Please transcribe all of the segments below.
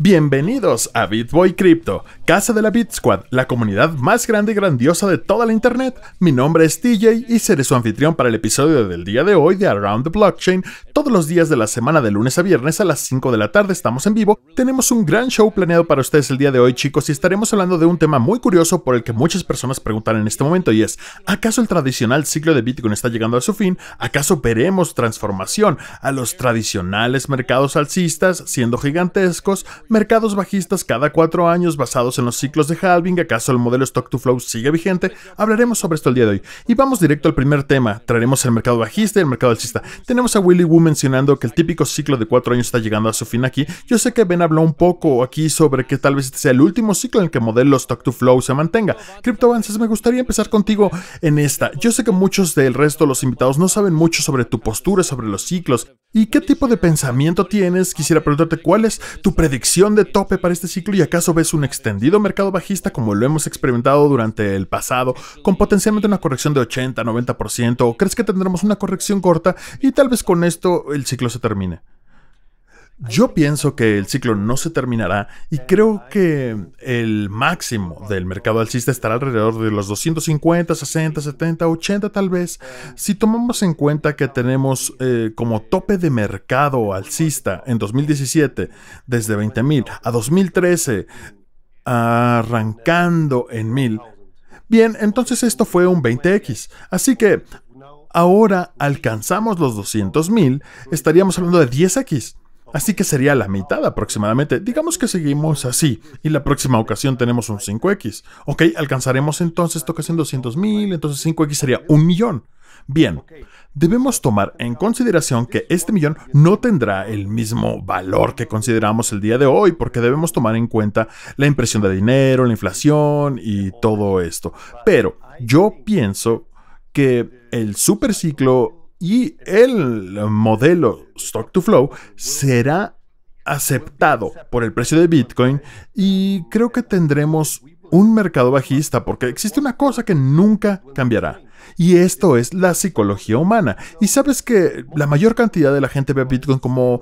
Bienvenidos a BitBoy Crypto, casa de la BitSquad, la comunidad más grande y grandiosa de toda la internet. Mi nombre es TJ y seré su anfitrión para el episodio del día de hoy de Around the Blockchain. Todos los días de la semana de lunes a viernes a las 5 de la tarde estamos en vivo. Tenemos un gran show planeado para ustedes el día de hoy chicos y estaremos hablando de un tema muy curioso por el que muchas personas preguntan en este momento y es, ¿acaso el tradicional ciclo de Bitcoin está llegando a su fin? ¿Acaso veremos transformación a los tradicionales mercados alcistas siendo gigantescos? mercados bajistas cada cuatro años basados en los ciclos de halving, acaso el modelo stock to flow sigue vigente, hablaremos sobre esto el día de hoy. Y vamos directo al primer tema, traeremos el mercado bajista y el mercado alcista. Tenemos a Willy Wu mencionando que el típico ciclo de cuatro años está llegando a su fin aquí. Yo sé que Ben habló un poco aquí sobre que tal vez este sea el último ciclo en el que el modelo stock to flow se mantenga. CryptoAvances, me gustaría empezar contigo en esta. Yo sé que muchos del resto de los invitados no saben mucho sobre tu postura, sobre los ciclos. ¿Y qué tipo de pensamiento tienes? Quisiera preguntarte cuál es tu predicción de tope para este ciclo y acaso ves un extendido mercado bajista como lo hemos experimentado durante el pasado, con potencialmente una corrección de 80, 90%, o crees que tendremos una corrección corta y tal vez con esto el ciclo se termine? Yo pienso que el ciclo no se terminará y creo que el máximo del mercado alcista estará alrededor de los 250, 60, 70, 80 tal vez. Si tomamos en cuenta que tenemos eh, como tope de mercado alcista en 2017 desde 20.000 a 2013 arrancando en 1000, bien, entonces esto fue un 20x. Así que ahora alcanzamos los 200.000, estaríamos hablando de 10x. Así que sería la mitad aproximadamente. Digamos que seguimos así, y la próxima ocasión tenemos un 5X. Ok, alcanzaremos entonces esta ocasión mil, entonces 5X sería un millón. Bien, debemos tomar en consideración que este millón no tendrá el mismo valor que consideramos el día de hoy, porque debemos tomar en cuenta la impresión de dinero, la inflación y todo esto. Pero yo pienso que el superciclo y el modelo Stock to Flow será aceptado por el precio de Bitcoin y creo que tendremos un mercado bajista porque existe una cosa que nunca cambiará. Y esto es la psicología humana. Y sabes que la mayor cantidad de la gente ve Bitcoin como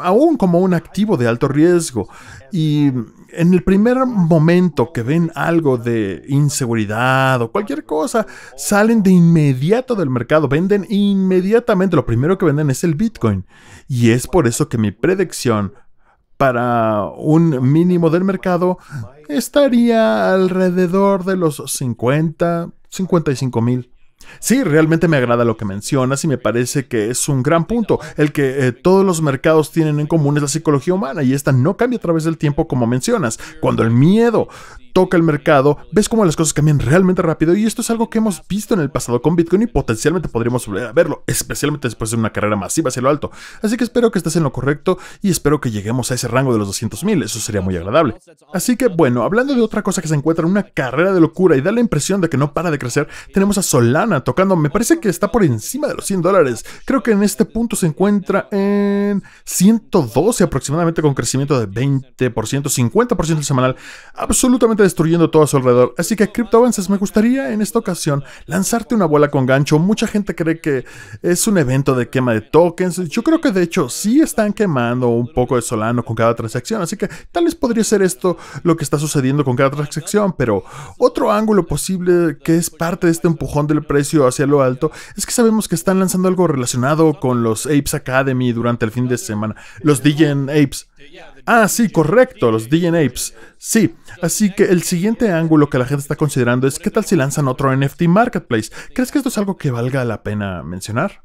aún como un activo de alto riesgo. Y en el primer momento que ven algo de inseguridad o cualquier cosa, salen de inmediato del mercado, venden inmediatamente, lo primero que venden es el Bitcoin. Y es por eso que mi predicción para un mínimo del mercado estaría alrededor de los 50, 55 mil. Sí, realmente me agrada lo que mencionas y me parece que es un gran punto, el que eh, todos los mercados tienen en común es la psicología humana y esta no cambia a través del tiempo como mencionas. Cuando el miedo toca el mercado, ves cómo las cosas cambian realmente rápido y esto es algo que hemos visto en el pasado con Bitcoin y potencialmente podríamos volver a verlo, especialmente después de una carrera masiva hacia lo alto. Así que espero que estés en lo correcto y espero que lleguemos a ese rango de los 200 mil, eso sería muy agradable. Así que bueno, hablando de otra cosa que se encuentra en una carrera de locura y da la impresión de que no para de crecer, tenemos a Solana tocando, me parece que está por encima de los 100 dólares, creo que en este punto se encuentra en 112 aproximadamente con crecimiento de 20%, 50% semanal, absolutamente destruyendo todo a su alrededor. Así que criptoavances, me gustaría en esta ocasión lanzarte una bola con gancho. Mucha gente cree que es un evento de quema de tokens. Yo creo que de hecho sí están quemando un poco de Solano con cada transacción. Así que tal vez podría ser esto lo que está sucediendo con cada transacción. Pero otro ángulo posible que es parte de este empujón del precio hacia lo alto es que sabemos que están lanzando algo relacionado con los Apes Academy durante el fin de semana. Los DJ Apes. Ah, sí, correcto, los DNAps. Apes. Sí, así que el siguiente ángulo que la gente está considerando es qué tal si lanzan otro NFT Marketplace. ¿Crees que esto es algo que valga la pena mencionar?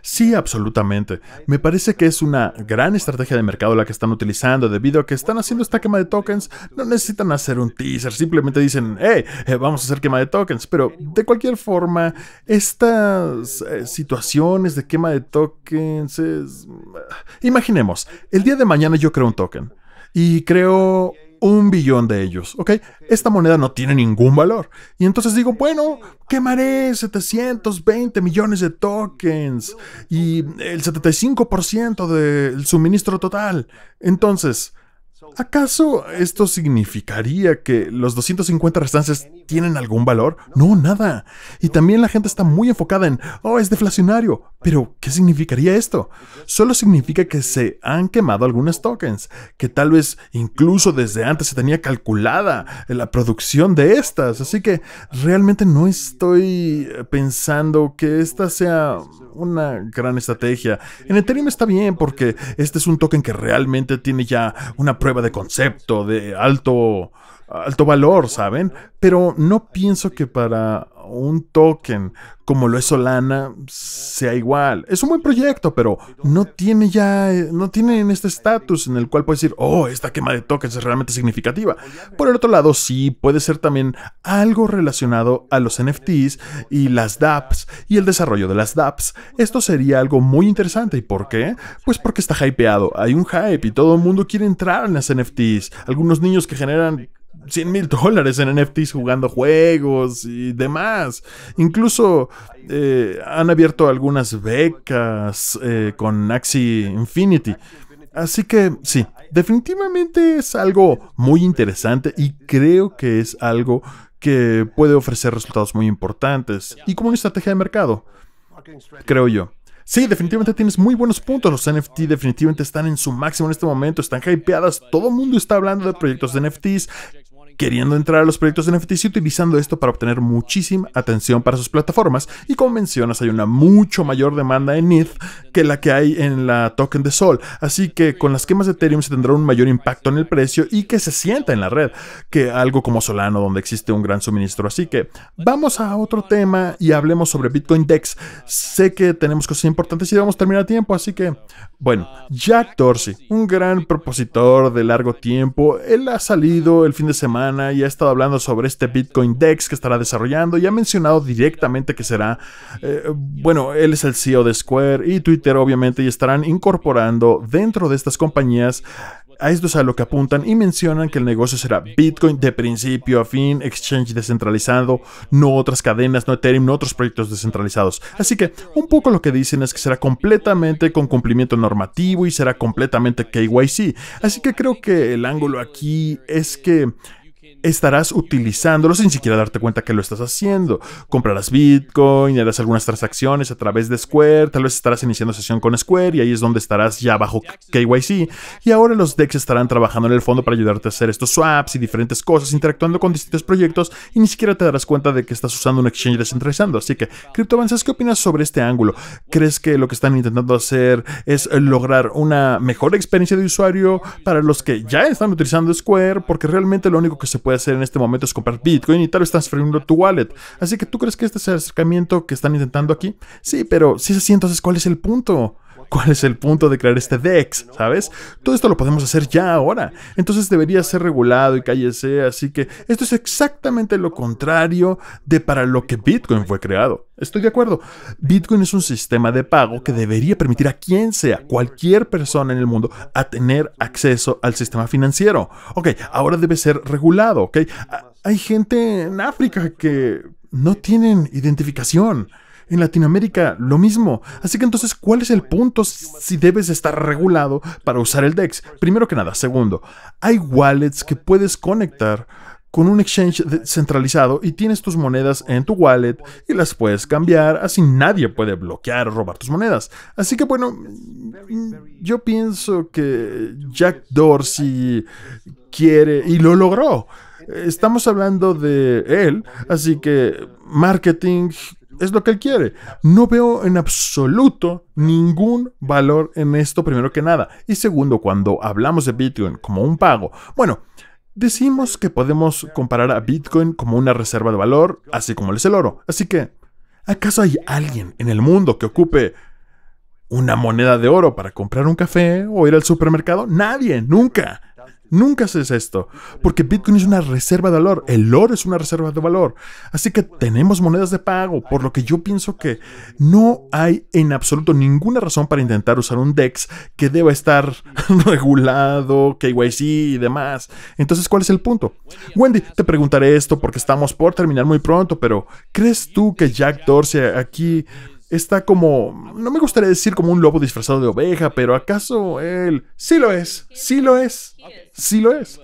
Sí, absolutamente. Me parece que es una gran estrategia de mercado la que están utilizando debido a que están haciendo esta quema de tokens. No necesitan hacer un teaser, simplemente dicen, hey, eh, vamos a hacer quema de tokens. Pero de cualquier forma, estas eh, situaciones de quema de tokens es... Mm, imaginemos, el día de mañana yo creo un token y creo un billón de ellos, ¿ok? Esta moneda no tiene ningún valor. Y entonces digo, bueno, quemaré 720 millones de tokens y el 75% del suministro total. Entonces, ¿Acaso esto significaría que los 250 restantes tienen algún valor? No, nada. Y también la gente está muy enfocada en, oh, es deflacionario. Pero, ¿qué significaría esto? Solo significa que se han quemado algunos tokens, que tal vez incluso desde antes se tenía calculada la producción de estas. Así que realmente no estoy pensando que esta sea una gran estrategia. En Ethereum está bien porque este es un token que realmente tiene ya una prueba de concepto, de alto, alto valor, ¿saben? Pero no pienso que para un token como lo es Solana sea igual. Es un buen proyecto, pero no tiene ya, eh, no tiene en este estatus en el cual puedes decir, oh, esta quema de tokens es realmente significativa. Por el otro lado, sí, puede ser también algo relacionado a los NFTs y las dApps y el desarrollo de las dApps. Esto sería algo muy interesante. ¿Y por qué? Pues porque está hypeado. Hay un hype y todo el mundo quiere entrar en las NFTs. Algunos niños que generan 100 mil dólares en NFTs jugando juegos y demás. Incluso eh, han abierto algunas becas eh, con Axie Infinity. Así que sí, definitivamente es algo muy interesante y creo que es algo que puede ofrecer resultados muy importantes y como una estrategia de mercado, creo yo. Sí, definitivamente tienes muy buenos puntos. Los NFT definitivamente están en su máximo en este momento, están hypeadas. Todo el mundo está hablando de proyectos de NFTs queriendo entrar a los proyectos de NFTs y utilizando esto para obtener muchísima atención para sus plataformas. Y como mencionas, hay una mucho mayor demanda en ETH que la que hay en la token de Sol. Así que con las quemas de Ethereum se tendrá un mayor impacto en el precio y que se sienta en la red, que algo como Solano, donde existe un gran suministro. Así que vamos a otro tema y hablemos sobre Bitcoin Dex. Sé que tenemos cosas importantes y vamos a terminar a tiempo, así que, bueno, Jack Dorsey, un gran propositor de largo tiempo, él ha salido el fin de semana ya y ha estado hablando sobre este Bitcoin Dex que estará desarrollando y ha mencionado directamente que será, eh, bueno, él es el CEO de Square y Twitter obviamente y estarán incorporando dentro de estas compañías a esto es a lo que apuntan y mencionan que el negocio será Bitcoin de principio a fin, exchange descentralizado, no otras cadenas, no Ethereum, no otros proyectos descentralizados. Así que un poco lo que dicen es que será completamente con cumplimiento normativo y será completamente KYC. Así que creo que el ángulo aquí es que estarás utilizándolos sin siquiera darte cuenta que lo estás haciendo. Comprarás Bitcoin, harás algunas transacciones a través de Square, tal vez estarás iniciando sesión con Square y ahí es donde estarás ya bajo KYC. Y ahora los DEX estarán trabajando en el fondo para ayudarte a hacer estos swaps y diferentes cosas, interactuando con distintos proyectos y ni siquiera te darás cuenta de que estás usando un exchange descentralizando. Así que, criptoavanzas, ¿qué opinas sobre este ángulo? ¿Crees que lo que están intentando hacer es lograr una mejor experiencia de usuario para los que ya están utilizando Square? Porque realmente lo único que se puede hacer en este momento es comprar Bitcoin y tal vez transferirlo a tu wallet. Así que tú crees que este es el acercamiento que están intentando aquí. Sí, pero si es así, entonces ¿cuál es el punto? ¿Cuál es el punto de crear este DEX? ¿Sabes? Todo esto lo podemos hacer ya ahora. Entonces debería ser regulado y cállese. Así que esto es exactamente lo contrario de para lo que Bitcoin fue creado. Estoy de acuerdo. Bitcoin es un sistema de pago que debería permitir a quien sea, cualquier persona en el mundo, a tener acceso al sistema financiero. Ok, ahora debe ser regulado, ok. Hay gente en África que no tienen identificación. En Latinoamérica, lo mismo. Así que entonces, ¿cuál es el punto si debes estar regulado para usar el DEX? Primero que nada. Segundo, hay wallets que puedes conectar con un exchange centralizado y tienes tus monedas en tu wallet y las puedes cambiar, así nadie puede bloquear o robar tus monedas. Así que bueno, yo pienso que Jack Dorsey quiere y lo logró. Estamos hablando de él, así que marketing, es lo que él quiere. No veo en absoluto ningún valor en esto, primero que nada. Y segundo, cuando hablamos de Bitcoin como un pago, bueno, decimos que podemos comparar a Bitcoin como una reserva de valor, así como es el oro. Así que, ¿acaso hay alguien en el mundo que ocupe una moneda de oro para comprar un café o ir al supermercado? Nadie, nunca. Nunca haces esto, porque Bitcoin es una reserva de valor, el oro es una reserva de valor. Así que tenemos monedas de pago, por lo que yo pienso que no hay en absoluto ninguna razón para intentar usar un DEX que deba estar regulado, KYC y demás. Entonces, ¿cuál es el punto? Wendy, te preguntaré esto porque estamos por terminar muy pronto, pero ¿crees tú que Jack Dorsey aquí está como, no me gustaría decir como un lobo disfrazado de oveja, pero acaso él sí lo es, sí lo es, sí lo es.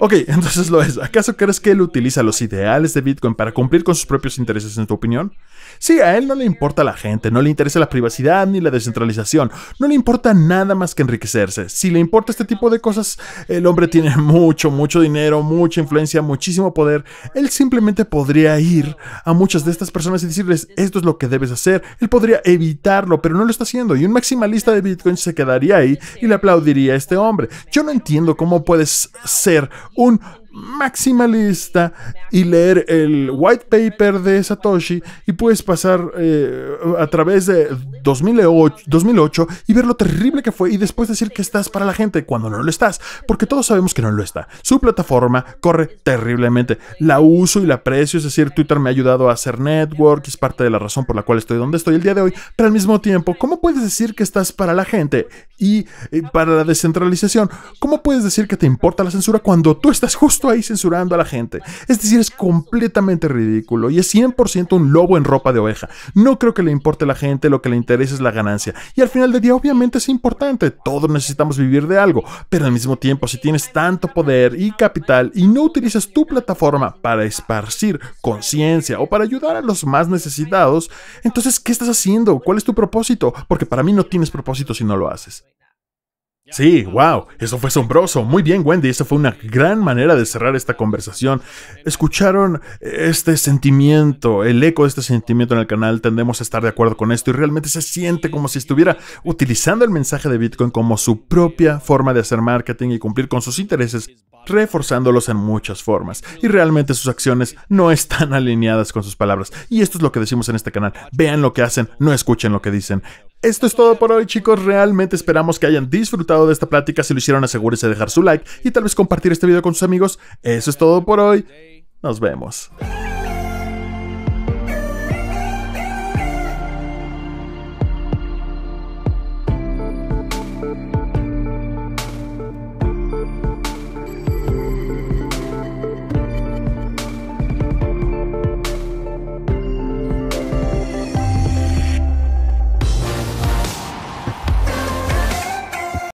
Ok, entonces lo es. ¿Acaso crees que él utiliza los ideales de Bitcoin para cumplir con sus propios intereses, en tu opinión? Sí, a él no le importa la gente, no le interesa la privacidad ni la descentralización, no le importa nada más que enriquecerse. Si le importa este tipo de cosas, el hombre tiene mucho, mucho dinero, mucha influencia, muchísimo poder. Él simplemente podría ir a muchas de estas personas y decirles, esto es lo que debes hacer. Él podría evitarlo, pero no lo está haciendo. Y un maximalista de Bitcoin se quedaría ahí y le aplaudiría a este hombre. Yo no entiendo cómo puedes ser un maximalista y leer el white paper de Satoshi y puedes pasar eh, a través de 2008, y ver lo terrible que fue y después decir que estás para la gente cuando no lo estás, porque todos sabemos que no lo está. Su plataforma corre terriblemente, la uso y la aprecio, es decir, Twitter me ha ayudado a hacer network, es parte de la razón por la cual estoy donde estoy el día de hoy, pero al mismo tiempo, ¿cómo puedes decir que estás para la gente y eh, para la descentralización? ¿Cómo puedes decir que te importa la censura cuando tú estás justo ahí censurando a la gente. Es decir, es completamente ridículo y es 100% un lobo en ropa de oveja. No creo que le importe a la gente, lo que le interesa es la ganancia. Y al final del día obviamente es importante, todos necesitamos vivir de algo, pero al mismo tiempo si tienes tanto poder y capital y no utilizas tu plataforma para esparcir conciencia o para ayudar a los más necesitados, entonces ¿qué estás haciendo? ¿Cuál es tu propósito? Porque para mí no tienes propósito si no lo haces. Sí, wow, eso fue asombroso. Muy bien, Wendy, eso fue una gran manera de cerrar esta conversación. Escucharon este sentimiento, el eco de este sentimiento en el canal, tendemos a estar de acuerdo con esto y realmente se siente como si estuviera utilizando el mensaje de Bitcoin como su propia forma de hacer marketing y cumplir con sus intereses, reforzándolos en muchas formas. Y realmente sus acciones no están alineadas con sus palabras. Y esto es lo que decimos en este canal. Vean lo que hacen, no escuchen lo que dicen. Esto es todo por hoy chicos, realmente esperamos que hayan disfrutado de esta plática, si lo hicieron asegúrense de dejar su like y tal vez compartir este video con sus amigos. Eso es todo por hoy, nos vemos.